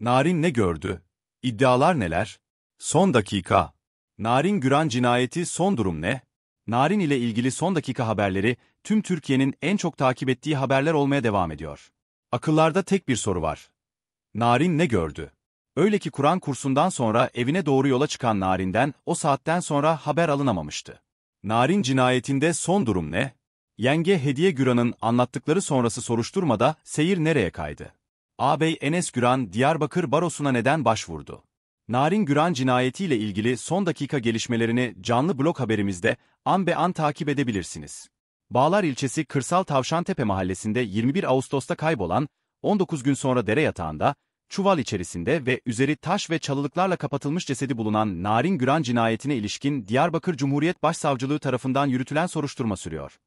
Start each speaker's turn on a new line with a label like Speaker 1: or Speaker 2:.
Speaker 1: Narin ne gördü? İddialar neler? Son dakika. Narin Güran cinayeti son durum ne? Narin ile ilgili son dakika haberleri tüm Türkiye'nin en çok takip ettiği haberler olmaya devam ediyor. Akıllarda tek bir soru var. Narin ne gördü? Öyle ki Kur'an kursundan sonra evine doğru yola çıkan Narin'den o saatten sonra haber alınamamıştı. Narin cinayetinde son durum ne? Yenge Hediye Güran'ın anlattıkları sonrası soruşturmada seyir nereye kaydı? Ağabey Enes Güran Diyarbakır Barosu'na neden başvurdu? Narin Güran cinayetiyle ilgili son dakika gelişmelerini canlı blog haberimizde an be an takip edebilirsiniz. Bağlar ilçesi Kırsal Tavşantepe mahallesinde 21 Ağustos'ta kaybolan, 19 gün sonra dere yatağında, çuval içerisinde ve üzeri taş ve çalılıklarla kapatılmış cesedi bulunan Narin Güran cinayetine ilişkin Diyarbakır Cumhuriyet Başsavcılığı tarafından yürütülen soruşturma sürüyor.